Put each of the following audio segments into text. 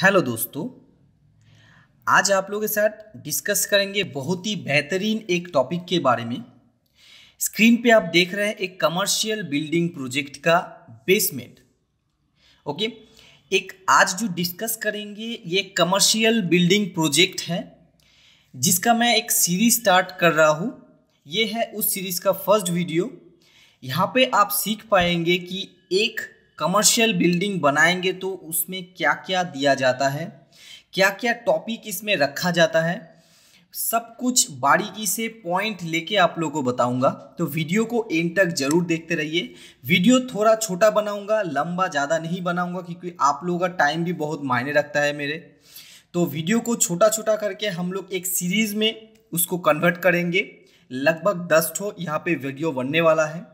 Hello दोस्तों आज आप लोगों के साथ डिस्कस करेंगे बहुत ही बेहतरीन एक टॉपिक के बारे में स्क्रीन पे आप देख रहे हैं एक कमर्शियल बिल्डिंग प्रोजेक्ट का बेसमेंट ओके एक आज जो डिस्कस करेंगे ये कमर्शियल बिल्डिंग प्रोजेक्ट है जिसका मैं एक सीरीज स्टार्ट कर रहा हूँ ये है उस सीरीज़ का फर्स्ट वीडियो यहाँ पे आप सीख पाएंगे कि एक कमर्शियल बिल्डिंग बनाएंगे तो उसमें क्या क्या दिया जाता है क्या क्या टॉपिक इसमें रखा जाता है सब कुछ बारीकी से पॉइंट लेके आप लोगों को बताऊंगा तो वीडियो को एंड तक जरूर देखते रहिए वीडियो थोड़ा छोटा बनाऊंगा लंबा ज़्यादा नहीं बनाऊंगा क्योंकि आप लोगों का टाइम भी बहुत मायने रखता है मेरे तो वीडियो को छोटा छोटा करके हम लोग एक सीरीज़ में उसको कन्वर्ट करेंगे लगभग दस ठो यहाँ पे वीडियो बनने वाला है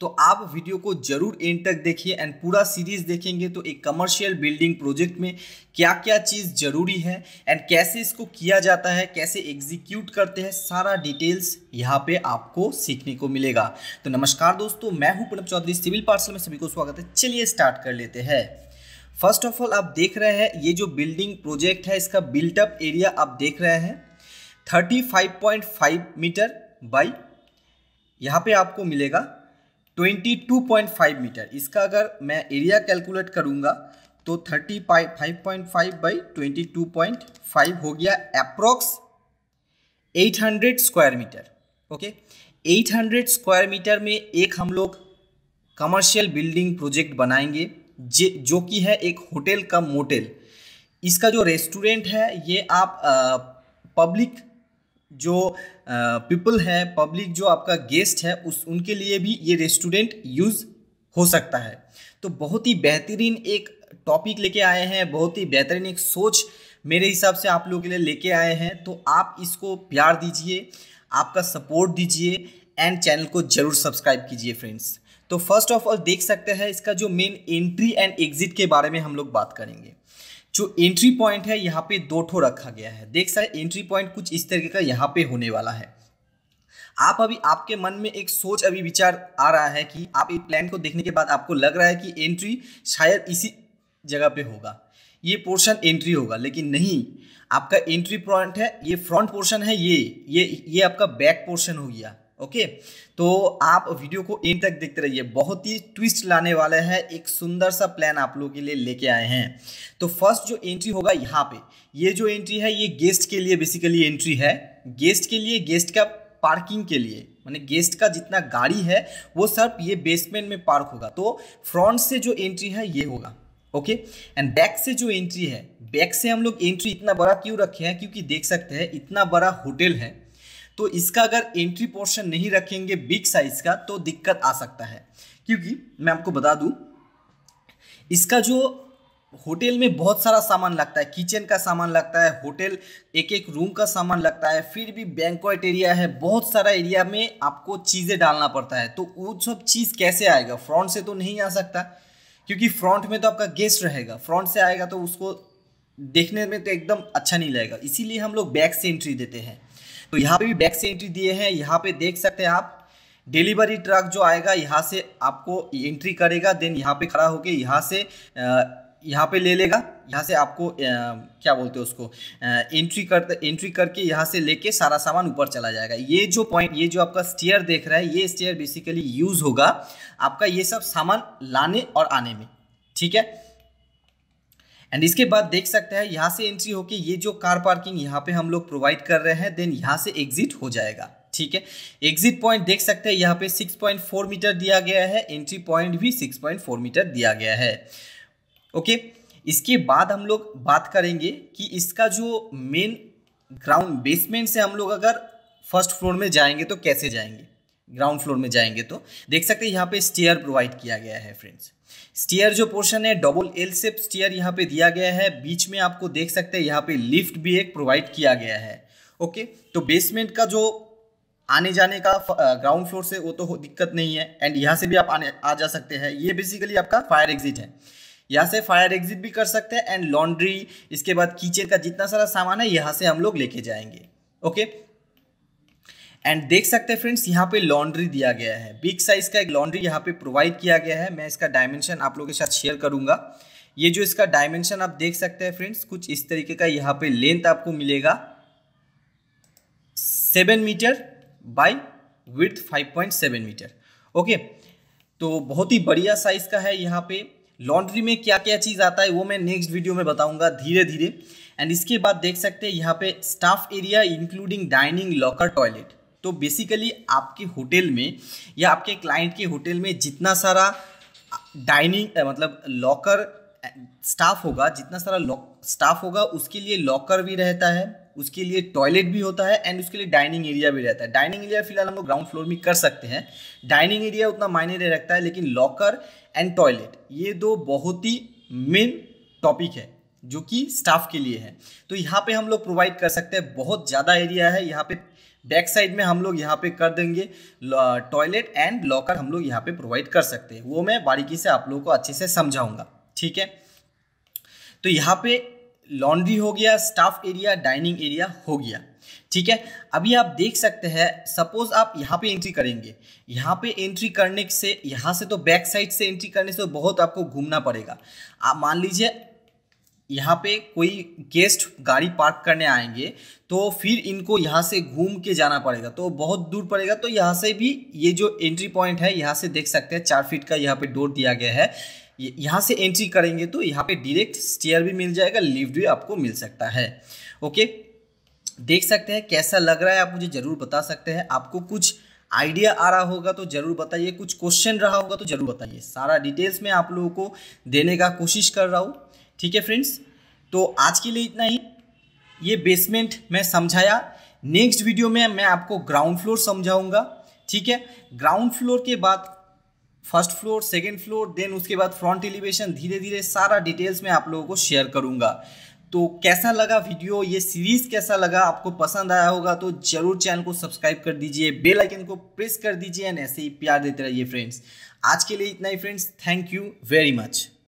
तो आप वीडियो को जरूर एंड तक देखिए एंड पूरा सीरीज देखेंगे तो एक कमर्शियल बिल्डिंग प्रोजेक्ट में क्या क्या चीज़ ज़रूरी है एंड कैसे इसको किया जाता है कैसे एग्जीक्यूट करते हैं सारा डिटेल्स यहाँ पे आपको सीखने को मिलेगा तो नमस्कार दोस्तों मैं हूँ प्रणब चौधरी सिविल पार्सल में सभी को स्वागत है चलिए स्टार्ट कर लेते हैं फर्स्ट ऑफ ऑल आप देख रहे हैं ये जो बिल्डिंग प्रोजेक्ट है इसका बिल्टअप एरिया आप देख रहे हैं 35.5 मीटर बाई यहाँ पे आपको मिलेगा 22.5 मीटर इसका अगर मैं एरिया कैलकुलेट करूँगा तो thirty five point five by twenty two point five हो गया approx eight hundred square metre okay eight hundred square metre में एक हम लोग कमर्शियल बिल्डिंग प्रोजेक्ट बनाएंगे जे जो कि है एक होटल का मोटेल इसका जो रेस्टोरेंट है ये आप आ, पब्लिक जो पीपल है पब्लिक जो आपका गेस्ट है उस उनके लिए भी ये रेस्टोरेंट यूज़ हो सकता है तो बहुत ही बेहतरीन एक टॉपिक लेके आए हैं बहुत ही बेहतरीन एक सोच मेरे हिसाब से आप लोगों के लिए लेके आए हैं तो आप इसको प्यार दीजिए आपका सपोर्ट दीजिए एंड चैनल को ज़रूर सब्सक्राइब कीजिए फ्रेंड्स तो फर्स्ट ऑफ ऑल देख सकते हैं इसका जो मेन एंट्री एंड एग्जिट के बारे में हम लोग बात करेंगे जो एंट्री पॉइंट है यहाँ पे दो ठो रखा गया है देख सकते एंट्री पॉइंट कुछ इस तरीके का यहाँ पे होने वाला है आप अभी आपके मन में एक सोच अभी विचार आ रहा है कि आप इस प्लान को देखने के बाद आपको लग रहा है कि एंट्री शायद इसी जगह पे होगा ये पोर्शन एंट्री होगा लेकिन नहीं आपका एंट्री पॉइंट है ये फ्रंट पोर्शन है ये ये ये आपका बैक पोर्शन हो गया ओके तो आप वीडियो को एंड तक देखते रहिए बहुत ही ट्विस्ट लाने वाले है एक सुंदर सा प्लान आप लोगों के लिए लेके आए हैं तो फर्स्ट जो एंट्री होगा यहाँ पे ये जो एंट्री है ये गेस्ट के लिए बेसिकली एंट्री है गेस्ट के लिए गेस्ट का पार्किंग के लिए मैंने गेस्ट का जितना गाड़ी है वो सब ये बेसमेंट में पार्क होगा तो फ्रंट से जो एंट्री है ये होगा ओके एंड बैक से जो एंट्री है बैक से हम लोग एंट्री इतना बड़ा क्यों रखे हैं क्योंकि देख सकते हैं इतना बड़ा होटल है तो इसका अगर एंट्री पोर्शन नहीं रखेंगे बिग साइज का तो दिक्कत आ सकता है क्योंकि मैं आपको बता दूं इसका जो होटल में बहुत सारा सामान लगता है किचन का सामान लगता है होटल एक एक रूम का सामान लगता है फिर भी बैंक एरिया है बहुत सारा एरिया में आपको चीज़ें डालना पड़ता है तो वो सब चीज़ कैसे आएगा फ्रंट से तो नहीं आ सकता क्योंकि फ्रंट में तो आपका गेस्ट रहेगा फ्रंट से आएगा तो उसको देखने में तो एकदम अच्छा नहीं लगेगा इसीलिए हम लोग बैक से एंट्री देते हैं तो यहाँ पे भी बैक से एंट्री दिए हैं यहाँ पे देख सकते हैं आप डिलीवरी ट्रक जो आएगा यहाँ से आपको एंट्री करेगा देन यहाँ पे खड़ा होके यहाँ से यहाँ पे ले लेगा यहाँ से आपको आ, क्या बोलते हैं उसको एंट्री कर एंट्री करके यहाँ से लेके सारा सामान ऊपर चला जाएगा ये जो पॉइंट ये जो आपका स्टेयर देख रहा है ये स्टेयर बेसिकली यूज़ होगा आपका ये सब सामान लाने और आने में ठीक है एंड इसके बाद देख सकते हैं यहाँ से एंट्री होके ये जो कार पार्किंग यहाँ पे हम लोग प्रोवाइड कर रहे हैं देन यहाँ से एग्जिट हो जाएगा ठीक है एग्जिट पॉइंट देख सकते हैं यहाँ पे 6.4 मीटर दिया गया है एंट्री पॉइंट भी 6.4 मीटर दिया गया है ओके इसके बाद हम लोग बात करेंगे कि इसका जो मेन ग्राउंड बेसमेंट से हम लोग अगर फर्स्ट फ्लोर में जाएंगे तो कैसे जाएंगे ग्राउंड फ्लोर में जाएंगे तो देख सकते हैं यहाँ पे स्टेयर प्रोवाइड किया गया है फ्रेंड्स स्टेयर जो पोर्शन है डबल एल सेप स्टेयर यहाँ पे दिया गया है बीच में आपको देख सकते हैं यहाँ पे लिफ्ट भी एक प्रोवाइड किया गया है ओके तो बेसमेंट का जो आने जाने का ग्राउंड फ्लोर से वो तो दिक्कत नहीं है एंड यहाँ से भी आप आने आ जा सकते हैं ये बेसिकली आपका फायर एग्जिट है यहाँ से फायर एग्जिट भी कर सकते हैं एंड लॉन्ड्री इसके बाद किचन का जितना सारा सामान है यहाँ से हम लोग लेके जाएंगे ओके okay? एंड देख सकते हैं फ्रेंड्स यहाँ पे लॉन्ड्री दिया गया है बिग साइज का एक लॉन्ड्री यहाँ पे प्रोवाइड किया गया है मैं इसका डायमेंशन आप लोगों के साथ शेयर करूंगा ये जो इसका डायमेंशन आप देख सकते हैं फ्रेंड्स कुछ इस तरीके का यहाँ पे लेंथ आपको मिलेगा seven metre by with five point seven metre okay तो बहुत ही बढ़िया साइज का है यहाँ पे लॉन्ड्री में क्या क्या चीज़ आता है वो मैं नेक्स्ट वीडियो में बताऊंगा धीरे धीरे एंड इसके बाद देख सकते हैं यहाँ पे staff area including dining locker toilet तो बेसिकली आपके होटल में या आपके क्लाइंट के होटल में जितना सारा डाइनिंग मतलब लॉकर स्टाफ होगा जितना सारा लॉक स्टाफ होगा उसके लिए लॉकर भी रहता है उसके लिए टॉयलेट भी होता है एंड उसके लिए डाइनिंग एरिया भी रहता है डाइनिंग एरिया फिलहाल हम लोग ग्राउंड फ्लोर में कर सकते हैं डाइनिंग एरिया उतना मायने नहीं रखता है लेकिन लॉकर एंड टॉयलेट ये दो बहुत ही मेन टॉपिक है जो कि स्टाफ के लिए है तो यहाँ पे हम लोग प्रोवाइड कर सकते हैं बहुत ज़्यादा एरिया है यहाँ पे बैक साइड में हम लोग यहाँ पे कर देंगे टॉयलेट एंड लॉकर हम लोग यहाँ पे प्रोवाइड कर सकते हैं वो मैं बारीकी से आप लोगों को अच्छे से समझाऊंगा ठीक है तो यहाँ पे लॉन्ड्री हो गया स्टाफ एरिया डाइनिंग एरिया हो गया ठीक है अभी आप देख सकते हैं सपोज आप यहाँ पे एंट्री करेंगे यहाँ पे एंट्री करने से यहाँ से तो बैक साइड से एंट्री करने से तो बहुत आपको घूमना पड़ेगा आप मान लीजिए यहाँ पे कोई गेस्ट गाड़ी पार्क करने आएंगे तो फिर इनको यहाँ से घूम के जाना पड़ेगा तो बहुत दूर पड़ेगा तो यहाँ से भी ये जो एंट्री पॉइंट है यहाँ से देख सकते हैं चार फीट का यहाँ पे डोर दिया गया है यहाँ से एंट्री करेंगे तो यहाँ पे डायरेक्ट स्टेयर भी मिल जाएगा लिफ्ट भी आपको मिल सकता है ओके देख सकते हैं कैसा लग रहा है आप मुझे ज़रूर बता सकते हैं आपको कुछ आइडिया आ रहा होगा तो ज़रूर बताइए कुछ क्वेश्चन रहा होगा तो ज़रूर बताइए सारा डिटेल्स में आप लोगों को देने का कोशिश कर रहा हूँ ठीक है फ्रेंड्स तो आज के लिए इतना ही ये बेसमेंट मैं समझाया नेक्स्ट वीडियो में मैं आपको ग्राउंड फ्लोर समझाऊंगा ठीक है ग्राउंड फ्लोर के बाद first floor second floor then उसके बाद फ्रंट एलिवेशन धीरे धीरे सारा डिटेल्स में आप लोगों को शेयर करूंगा तो कैसा लगा वीडियो ये सीरीज कैसा लगा आपको पसंद आया होगा तो जरूर चैनल को सब्सक्राइब कर दीजिए बेल आइकन को प्रेस कर दीजिए एंड ऐसे ही प्यार देते रहिए फ्रेंड्स आज के लिए इतना ही friends thank you very much